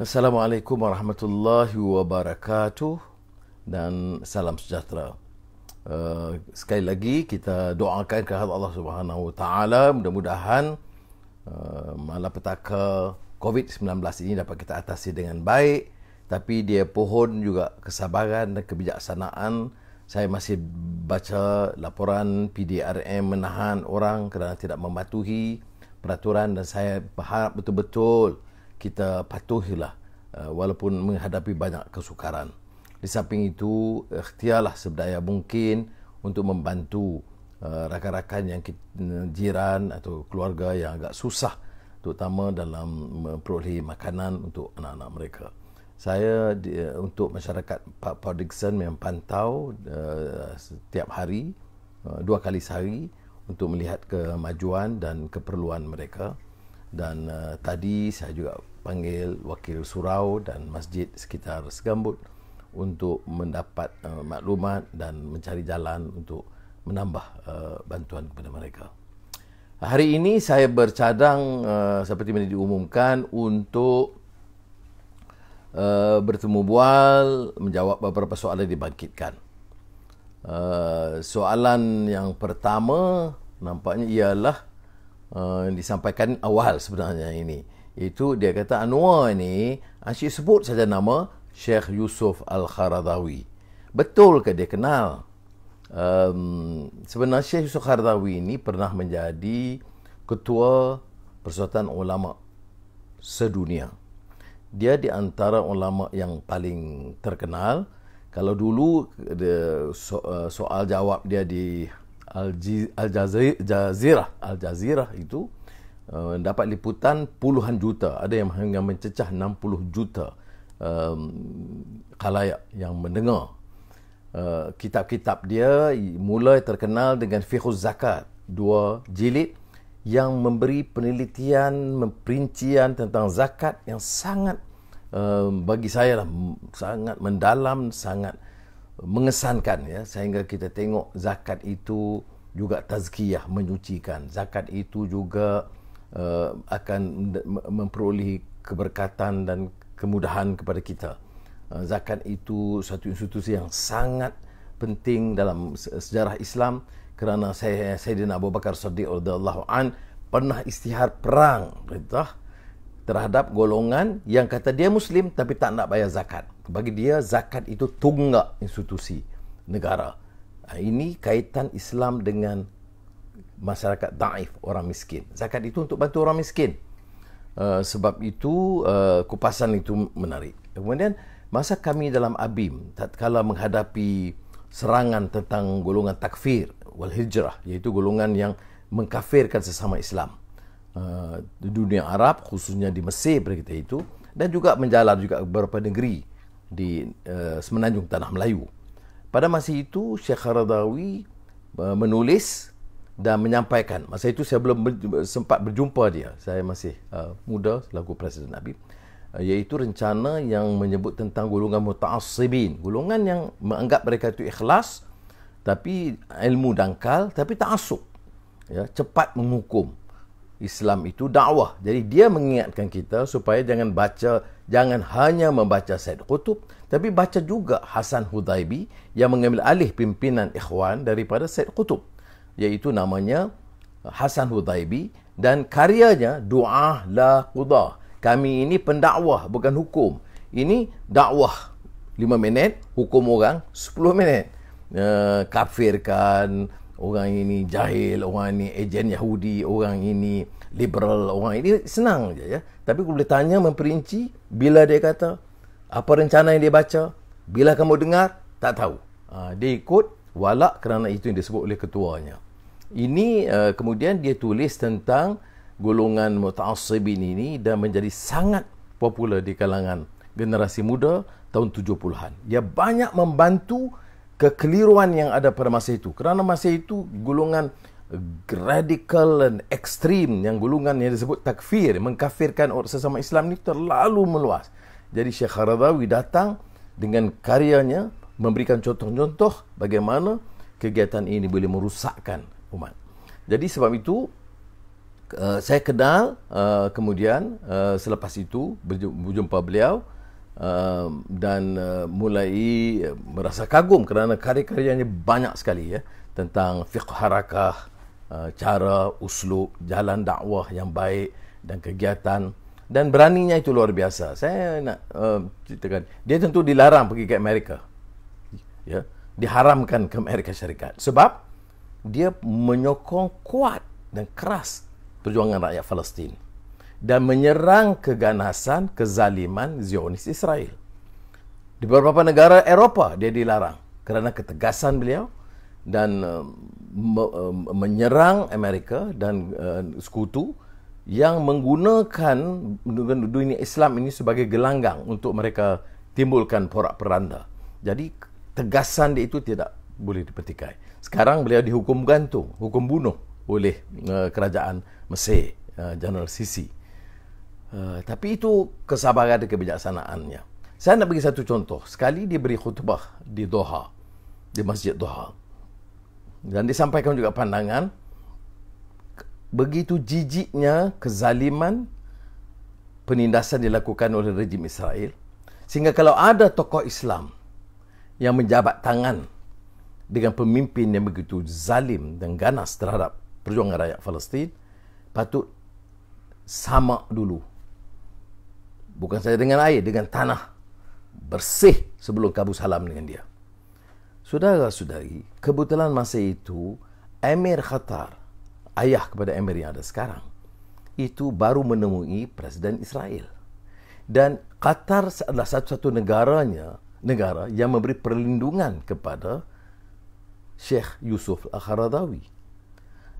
Assalamualaikum warahmatullahi wabarakatuh dan salam sejahtera. Uh, sekali lagi kita doakan kehadirat Allah Subhanahu Wa Taala mudah-mudahan uh, malapetaka COVID-19 ini dapat kita atasi dengan baik tapi dia pohon juga kesabaran dan kebijaksanaan. Saya masih baca laporan PDRM menahan orang kerana tidak mematuhi peraturan dan saya berharap betul-betul kita patuhilah eh, walaupun menghadapi banyak kesukaran. Di samping itu, ikhtiarlah sebaik mungkin untuk membantu eh, rakan-rakan yang kita, eh, jiran atau keluarga yang agak susah terutama dalam memperoleh makanan untuk anak-anak mereka. Saya untuk masyarakat Pak Paul Dixon memang pantau setiap hari, dua kali sehari untuk melihat kemajuan dan keperluan mereka. Dan uh, tadi saya juga panggil wakil surau dan masjid sekitar Segambut untuk mendapat uh, maklumat dan mencari jalan untuk menambah uh, bantuan kepada mereka. Hari ini saya bercadang uh, seperti yang diumumkan untuk uh, bertemu bual menjawab beberapa soalan yang dibangkitkan. Uh, soalan yang pertama nampaknya ialah uh, disampaikan awal sebenarnya ini itu dia kata Anwar ni asyik sebut saja nama Sheikh Yusuf Al-Kharadawi. Betul ke dia kenal? Um, sebenarnya Sheikh Yusuf Al-Kharadawi ini pernah menjadi ketua Persatuan Ulama sedunia. Dia di antara ulama yang paling terkenal. Kalau dulu so, eh, soal jawab dia di Al-Jazirah, Al-Jazirah itu Eh, dapat liputan puluhan juta ada yang hingga mencecah 60 juta um, khalayak yang mendengar uh, kitab-kitab dia mulai terkenal dengan Fiqhuz Zakat dua jilid yang memberi penelitian memperincian tentang zakat yang sangat um, bagi saya lah, sangat mendalam sangat mengesankan ya sehingga kita tengok zakat itu juga tazkiyah menyucikan zakat itu juga uh, akan memperoleh keberkatan dan kemudahan kepada kita. Uh, zakat itu satu institusi yang sangat penting dalam sejarah Islam kerana saya Saidina Abu Bakar Siddiq radhiyallahu an pernah istihar perang perintah terhadap golongan yang kata dia muslim tapi tak nak bayar zakat. Bagi dia zakat itu tunggak institusi negara. Uh, ini kaitan Islam dengan masyarakat daif, orang miskin. Zakat itu untuk bantu orang miskin. Uh, sebab itu uh, kupasan itu menarik. Kemudian masa kami dalam abim tatkala menghadapi serangan tentang golongan takfir wal hijrah iaitu golongan yang mengkafirkan sesama Islam uh, di dunia Arab khususnya di Mesir begitu itu dan juga menjalar juga beberapa negeri di uh, semenanjung tanah Melayu. Pada masa itu Syekh Radawi uh, menulis dan menyampaikan. Masa itu saya belum ber, sempat berjumpa dia. Saya masih uh, muda selaku Presiden nabi Uh, iaitu rencana yang menyebut tentang golongan muta'asibin. Golongan yang menganggap mereka itu ikhlas tapi ilmu dangkal tapi ta'asub. Ya, cepat menghukum. Islam itu dakwah. Jadi dia mengingatkan kita supaya jangan baca, jangan hanya membaca Said Qutub, tapi baca juga Hasan Hudaibi yang mengambil alih pimpinan ikhwan daripada Said Qutub iaitu namanya Hasan Hudaibi dan karyanya Doa La Quda. Kami ini pendakwah bukan hukum. Ini dakwah 5 minit, hukum orang 10 minit. Uh, kafirkan orang ini jahil, orang ini ejen Yahudi, orang ini liberal, orang ini senang je ya. Tapi kalau boleh tanya memperinci bila dia kata, apa rencana yang dia baca, bila kamu dengar, tak tahu. Uh, dia ikut walak kerana itu yang disebut oleh ketuanya. Ini uh, kemudian dia tulis tentang golongan muta'assibin ini dan menjadi sangat popular di kalangan generasi muda tahun 70-an. Dia banyak membantu kekeliruan yang ada pada masa itu. Kerana masa itu golongan radical dan ekstrim yang golongan yang disebut takfir, mengkafirkan orang sesama Islam ini terlalu meluas. Jadi Syekh Haradawi datang dengan karyanya memberikan contoh-contoh bagaimana kegiatan ini boleh merusakkan umat. Jadi sebab itu uh, saya kenal uh, kemudian uh, selepas itu berjumpa beliau uh, dan uh, mulai merasa kagum kerana karya-karyanya banyak sekali ya tentang fiqh harakah, uh, cara, uslub, jalan dakwah yang baik dan kegiatan dan beraninya itu luar biasa. Saya nak uh, ceritakan dia tentu dilarang pergi ke Amerika. Ya, diharamkan ke Amerika Syarikat. Sebab dia menyokong kuat dan keras perjuangan rakyat Palestin dan menyerang keganasan kezaliman Zionis Israel. Di beberapa negara Eropah dia dilarang kerana ketegasan beliau dan uh, me- uh, menyerang Amerika dan uh, sekutu yang menggunakan dunia Islam ini sebagai gelanggang untuk mereka timbulkan porak-peranda. Jadi tegasan dia itu tidak boleh dipertikai. Sekarang beliau dihukum gantung, hukum bunuh oleh uh, kerajaan Mesir, uh, General Sisi. Uh, tapi itu kesabaran dan kebijaksanaannya. Saya nak bagi satu contoh. Sekali dia beri khutbah di Doha, di Masjid Doha. Dan disampaikan juga pandangan begitu jijiknya kezaliman penindasan dilakukan oleh rejim Israel sehingga kalau ada tokoh Islam yang menjabat tangan dengan pemimpin yang begitu zalim dan ganas terhadap perjuangan rakyat Palestin patut sama dulu bukan saja dengan air dengan tanah bersih sebelum kabus salam dengan dia saudara-saudari kebetulan masa itu Emir Qatar ayah kepada Emir yang ada sekarang itu baru menemui Presiden Israel dan Qatar adalah satu-satu negaranya negara yang memberi perlindungan kepada Sheikh Yusuf Al-Kharadawi.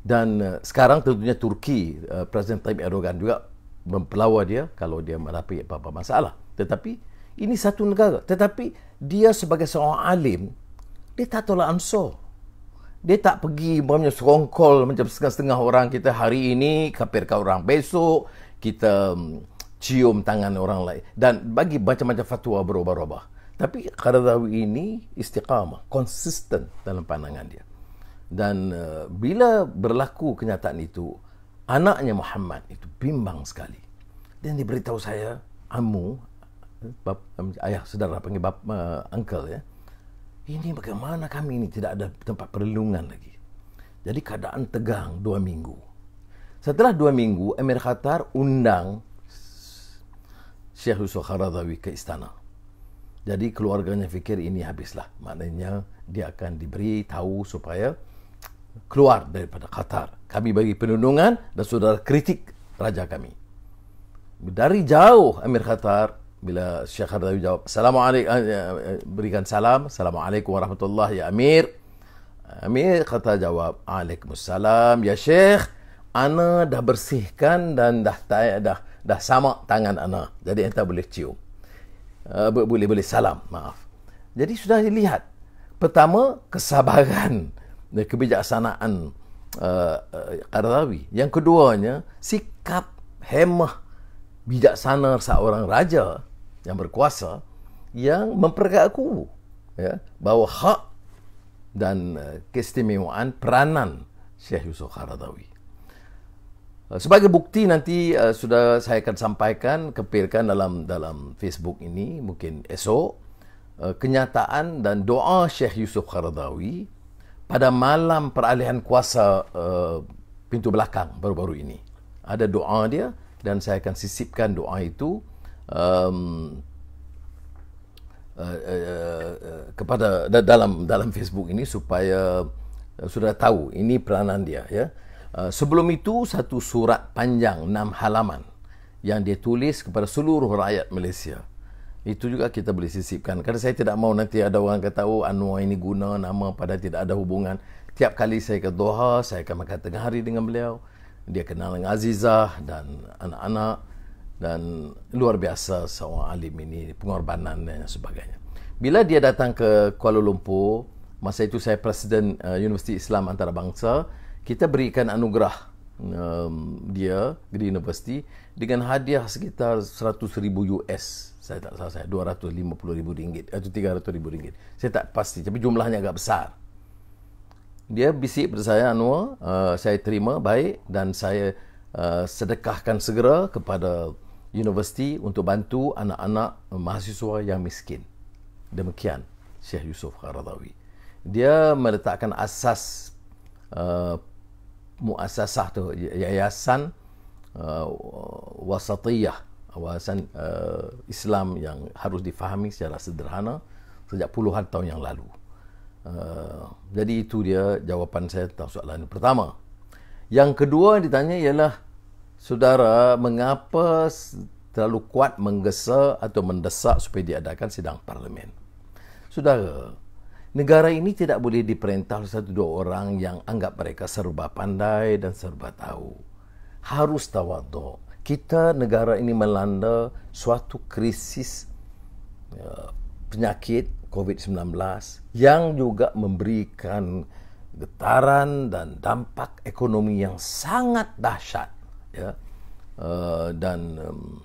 Dan uh, sekarang tentunya Turki, uh, Presiden Tayyip Erdogan juga mempelawa dia kalau dia merapi apa-apa masalah. Tetapi ini satu negara. Tetapi dia sebagai seorang alim, dia tak tolak ansur. Dia tak pergi umpamanya serongkol macam setengah-setengah orang kita hari ini, kapirkan orang besok, kita mm, cium tangan orang lain. Dan bagi macam-macam fatwa berubah-ubah. Tapi Qaradawi ini istiqamah, konsisten dalam pandangan dia. Dan uh, bila berlaku kenyataan itu, anaknya Muhammad itu bimbang sekali. Dan dia beritahu saya, Amu, eh, bap, um, ayah saudara panggil bap, uh, uncle ya. Ini bagaimana kami ini tidak ada tempat perlindungan lagi. Jadi keadaan tegang dua minggu. Setelah dua minggu, Emir Qatar undang Syekh Yusuf Qaradawi ke istana. Jadi keluarganya fikir ini habislah. Maknanya dia akan diberi tahu supaya keluar daripada Qatar. Kami bagi penundungan dan saudara kritik raja kami. Dari jauh Amir Qatar bila Syekh Hardawi jawab, "Assalamualaikum eh, eh, berikan salam. Assalamualaikum warahmatullahi ya Amir." Amir Qatar jawab, "Waalaikumsalam ya Syekh. Ana dah bersihkan dan dah dah dah sama tangan ana. Jadi entah boleh cium." uh, boleh boleh salam maaf jadi sudah dilihat pertama kesabaran dan kebijaksanaan eh, eh, Qaradawi uh, uh, yang keduanya sikap hemah bijaksana seorang raja yang berkuasa yang memperkaku ya bahawa hak dan uh, keistimewaan peranan Syekh Yusuf Qaradawi Eh, sebagai bukti nanti uh, sudah saya akan sampaikan kepirkan dalam dalam Facebook ini mungkin esok uh, kenyataan dan doa Syekh Yusuf Kharadawi pada malam peralihan kuasa uh, pintu belakang baru-baru ini ada doa dia dan saya akan sisipkan doa itu um, Uh, uh, uh, kepada dalam dalam Facebook ini supaya uh, sudah tahu ini peranan dia ya Uh, sebelum itu satu surat panjang enam halaman yang dia tulis kepada seluruh rakyat Malaysia. Itu juga kita boleh sisipkan. Kerana saya tidak mahu nanti ada orang kata, oh Anwar ini guna nama pada tidak ada hubungan. Tiap kali saya ke Doha, saya akan makan tengah hari dengan beliau. Dia kenal dengan Azizah dan anak-anak. Dan luar biasa seorang alim ini, pengorbanan dan sebagainya. Bila dia datang ke Kuala Lumpur, masa itu saya Presiden uh, Universiti Islam Antarabangsa, kita berikan anugerah um, dia Green University dengan hadiah sekitar 100,000 US saya tak salah saya 250,000 ringgit atau 300,000 ringgit saya tak pasti tapi jumlahnya agak besar dia bisik pada saya Anwar uh, saya terima baik dan saya uh, sedekahkan segera kepada universiti untuk bantu anak-anak mahasiswa yang miskin demikian Syekh Yusuf Haradawi dia meletakkan asas uh, muasasah tu ya-, yayasan uh, wasatiyah wasan uh, Islam yang harus difahami secara sederhana sejak puluhan tahun yang lalu. Uh, jadi itu dia jawapan saya tentang soalan yang pertama. Yang kedua yang ditanya ialah saudara mengapa terlalu kuat menggesa atau mendesak supaya diadakan sidang parlimen. Saudara, Negara ini tidak boleh diperintah oleh satu dua orang yang anggap mereka serba pandai dan serba tahu. Harus tawaduk. Kita negara ini melanda suatu krisis ya, penyakit COVID-19 yang juga memberikan getaran dan dampak ekonomi yang sangat dahsyat ya uh, dan um,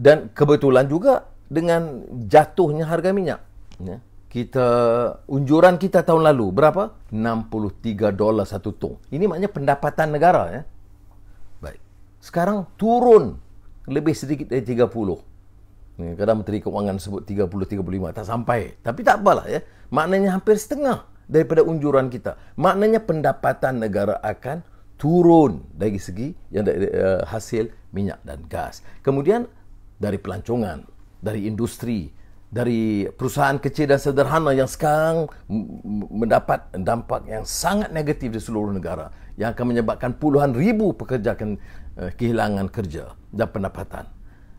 dan kebetulan juga dengan jatuhnya harga minyak ya yeah kita unjuran kita tahun lalu berapa? 63 dolar satu tong. Ini maknanya pendapatan negara ya. Baik. Sekarang turun lebih sedikit dari 30. Ya, kadang Menteri Keuangan sebut 30-35 Tak sampai Tapi tak apalah ya Maknanya hampir setengah Daripada unjuran kita Maknanya pendapatan negara akan turun Dari segi yang dari, uh, hasil minyak dan gas Kemudian dari pelancongan Dari industri dari perusahaan kecil dan sederhana yang sekarang mendapat dampak yang sangat negatif di seluruh negara yang akan menyebabkan puluhan ribu pekerja akan eh, kehilangan kerja dan pendapatan.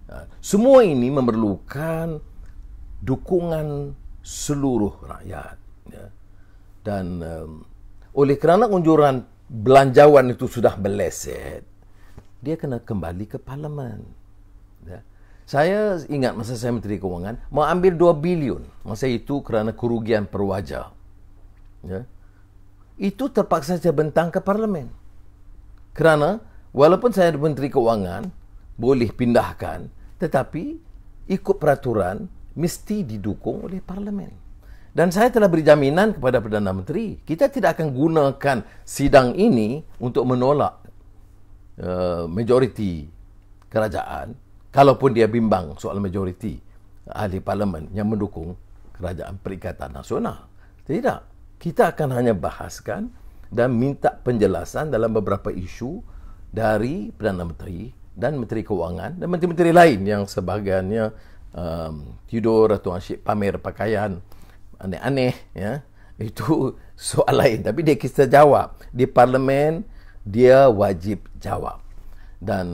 Eh, semua ini memerlukan dukungan seluruh rakyat. Ya. Dan eh, oleh kerana unjuran belanjawan itu sudah meleset, dia kena kembali ke parlimen. Ya. Saya ingat masa saya Menteri Kewangan mau ambil 2 bilion masa itu kerana kerugian perwajah. Ya. Itu terpaksa saya bentang ke parlimen. Kerana walaupun saya Menteri Kewangan boleh pindahkan tetapi ikut peraturan mesti didukung oleh parlimen. Dan saya telah beri jaminan kepada Perdana Menteri, kita tidak akan gunakan sidang ini untuk menolak uh, majoriti kerajaan kalaupun dia bimbang soal majoriti ahli parlimen yang mendukung kerajaan perikatan nasional. Tidak. Kita akan hanya bahaskan dan minta penjelasan dalam beberapa isu dari Perdana Menteri dan Menteri Kewangan dan menteri-menteri lain yang sebagainya um, tidur atau asyik pamer pakaian aneh-aneh ya itu soal lain tapi dia kisah jawab di parlimen dia wajib jawab dan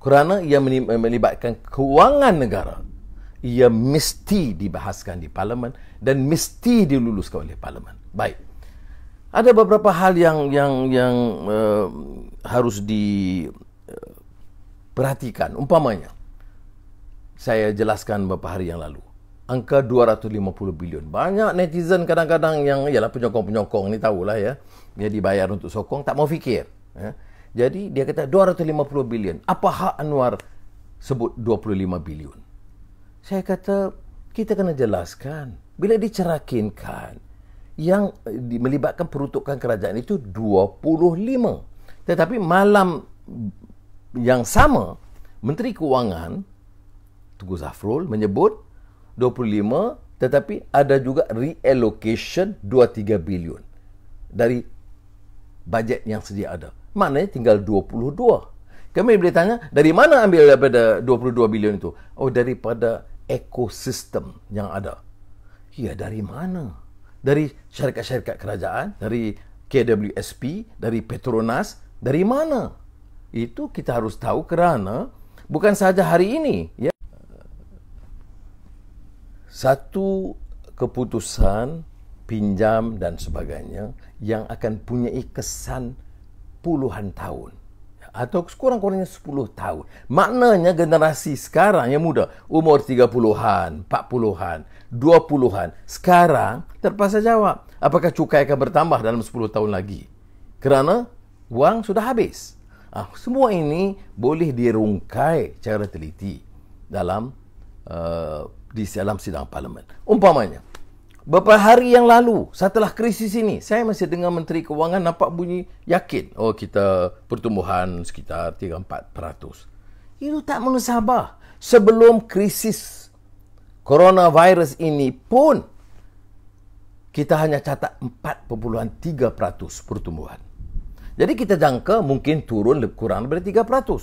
kerana ia melibatkan kewangan negara ia mesti dibahaskan di parlimen dan mesti diluluskan oleh parlimen baik ada beberapa hal yang yang yang uh, harus di eh, perhatikan umpamanya saya jelaskan beberapa hari yang lalu angka 250 bilion banyak netizen kadang-kadang yang ialah penyokong-penyokong ni tahulah ya dia dibayar untuk sokong tak mau fikir ya. Jadi dia kata 250 bilion. Apa hak Anwar sebut 25 bilion? Saya kata kita kena jelaskan. Bila dicerakinkan yang eh, melibatkan peruntukan kerajaan itu 25. Tetapi malam yang sama Menteri Keuangan Tugu Zafrul menyebut 25 tetapi ada juga reallocation 23 bilion dari bajet yang sedia ada maknanya tinggal 22. Kami boleh tanya, dari mana ambil daripada 22 bilion itu? Oh, daripada ekosistem yang ada. Ya, dari mana? Dari syarikat-syarikat kerajaan, dari KWSP, dari Petronas, dari mana? Itu kita harus tahu kerana bukan sahaja hari ini. Ya. Satu keputusan pinjam dan sebagainya yang akan punya kesan puluhan tahun atau sekurang-kurangnya 10 tahun. Maknanya generasi sekarang yang muda, umur 30-an, 40-an, 20-an, sekarang terpaksa jawab. Apakah cukai akan bertambah dalam 10 tahun lagi? Kerana wang sudah habis. Ah, semua ini boleh dirungkai cara teliti dalam uh, di dalam sidang parlimen. Umpamanya, Beberapa hari yang lalu, setelah krisis ini, saya masih dengar Menteri Kewangan nampak bunyi yakin. Oh, kita pertumbuhan sekitar 3-4%. Itu tak menesabah. Sebelum krisis coronavirus ini pun, kita hanya catat 4.3% pertumbuhan. Jadi kita jangka mungkin turun lebih kurang daripada 3%.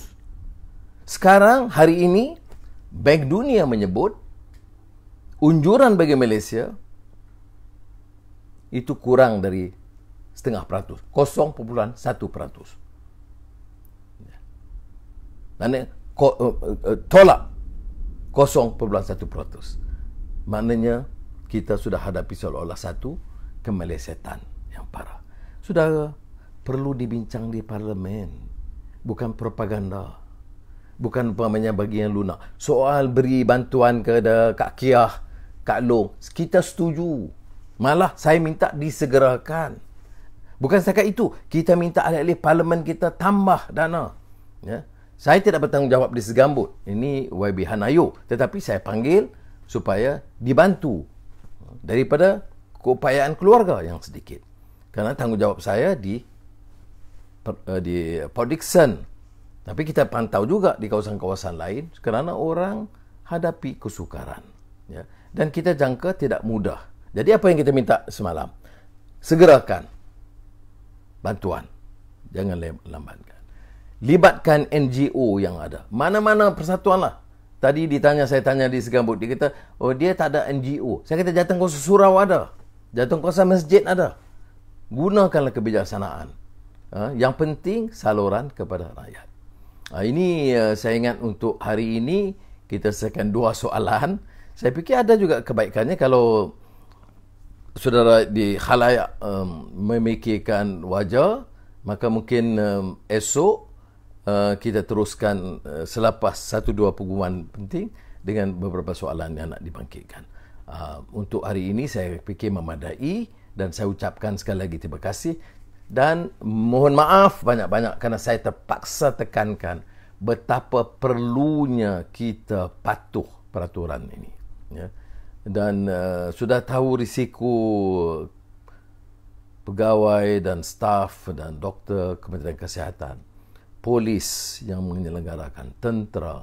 Sekarang hari ini Bank Dunia menyebut unjuran bagi Malaysia itu kurang dari setengah peratus, kosong satu peratus. Maknanya ko, uh, uh, tolak 0.1 peratus. Maknanya kita sudah hadapi seolah-olah satu kemelesetan yang parah. Sudah perlu dibincang di parlimen. Bukan propaganda. Bukan umpamanya bagi yang lunak. Soal beri bantuan kepada Kak Kiah, Kak Long. Kita setuju. Malah saya minta disegerakan. Bukan setakat itu, kita minta ahli-ahli parlimen kita tambah dana. Ya. Saya tidak bertanggungjawab di segambut. Ini YB Hanayo. Tetapi saya panggil supaya dibantu daripada keupayaan keluarga yang sedikit. Kerana tanggungjawab saya di eh, di Port Tapi kita pantau juga di kawasan-kawasan lain kerana orang hadapi kesukaran. Ya. Dan kita jangka tidak mudah. Jadi apa yang kita minta semalam? Segerakan bantuan. Jangan lambatkan. Libatkan NGO yang ada. Mana-mana persatuan lah. Tadi ditanya, saya tanya di Segambut. Dia kata, oh dia tak ada NGO. Saya kata, jatuh kuasa surau ada. Jatuh kuasa masjid ada. Gunakanlah kebijaksanaan. Ha, yang penting, saluran kepada rakyat. Ha, ini eh, saya ingat untuk hari ini, kita sediakan dua soalan. Saya fikir ada juga kebaikannya kalau saudara di khalayak um, memikirkan wajah maka mungkin um, esok uh, kita teruskan uh, selepas satu dua perguruan penting dengan beberapa soalan yang nak dibangkitkan uh, untuk hari ini saya fikir memadai dan saya ucapkan sekali lagi terima kasih dan mohon maaf banyak-banyak kerana saya terpaksa tekankan betapa perlunya kita patuh peraturan ini ya yeah dan uh, sudah tahu risiko pegawai dan staf dan doktor Kementerian Kesihatan, polis yang menyelenggarakan, tentera,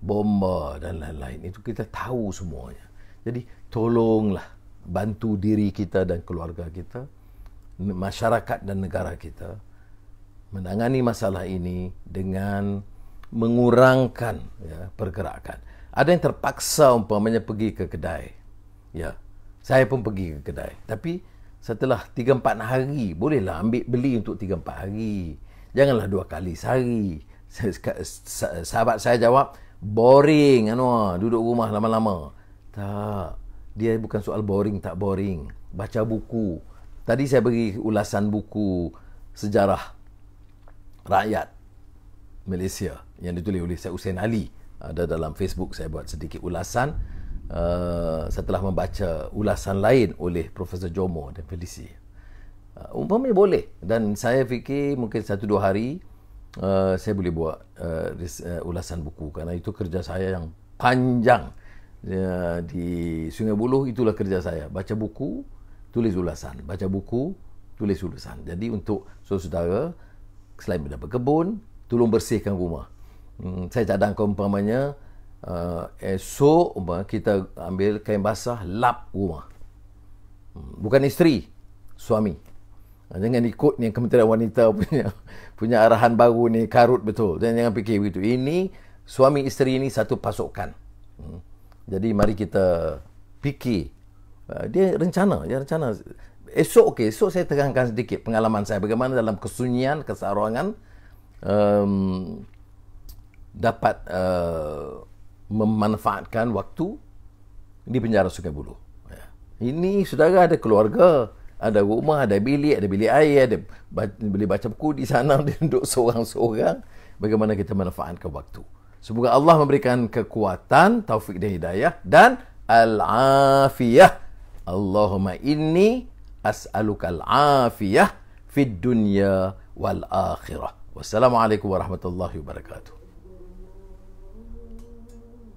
bomba dan lain-lain. Itu kita tahu semuanya. Jadi tolonglah bantu diri kita dan keluarga kita, masyarakat dan negara kita menangani masalah ini dengan mengurangkan ya, pergerakan. Ada yang terpaksa umpamanya pergi ke kedai. Ya. Saya pun pergi ke kedai. Tapi setelah 3-4 hari, bolehlah ambil beli untuk 3-4 hari. Janganlah dua kali sehari. Sahabat saya jawab, boring Anwar, duduk rumah lama-lama. Tak, dia bukan soal boring tak boring. Baca buku. Tadi saya bagi ulasan buku sejarah rakyat Malaysia yang ditulis oleh Syed Hussein Ali ada dalam Facebook saya buat sedikit ulasan uh, setelah membaca ulasan lain oleh Profesor Jomo dan Felici. Uh, umpamanya boleh dan saya fikir mungkin satu dua hari uh, saya boleh buat uh, uh ulasan buku kerana itu kerja saya yang panjang uh, di Sungai Buloh itulah kerja saya baca buku tulis ulasan baca buku tulis ulasan jadi untuk saudara-saudara selain berkebun tolong bersihkan rumah Hmm, saya cadangkan umpamanya uh, esok umpamanya, kita ambil kain basah lap rumah hmm, bukan isteri suami ah, jangan ikut ni kementerian wanita punya punya arahan baru ni karut betul jangan, jangan fikir begitu ini suami isteri ini satu pasukan hmm, jadi mari kita fikir ah, dia rencana dia rencana esok okey esok saya terangkan sedikit pengalaman saya bagaimana dalam kesunyian kesarangan um, dapat uh, memanfaatkan waktu di penjara Sungai Buloh. Ya. Ini saudara ada keluarga, ada rumah, ada bilik, ada bilik air, ada boleh baca buku di sana dia duduk seorang-seorang. Bagaimana kita manfaatkan waktu? Semoga Allah memberikan kekuatan, taufik dan hidayah dan al-afiyah. Allahumma inni as'aluka al-afiyah fid dunya wal akhirah. Wassalamualaikum warahmatullahi wabarakatuh.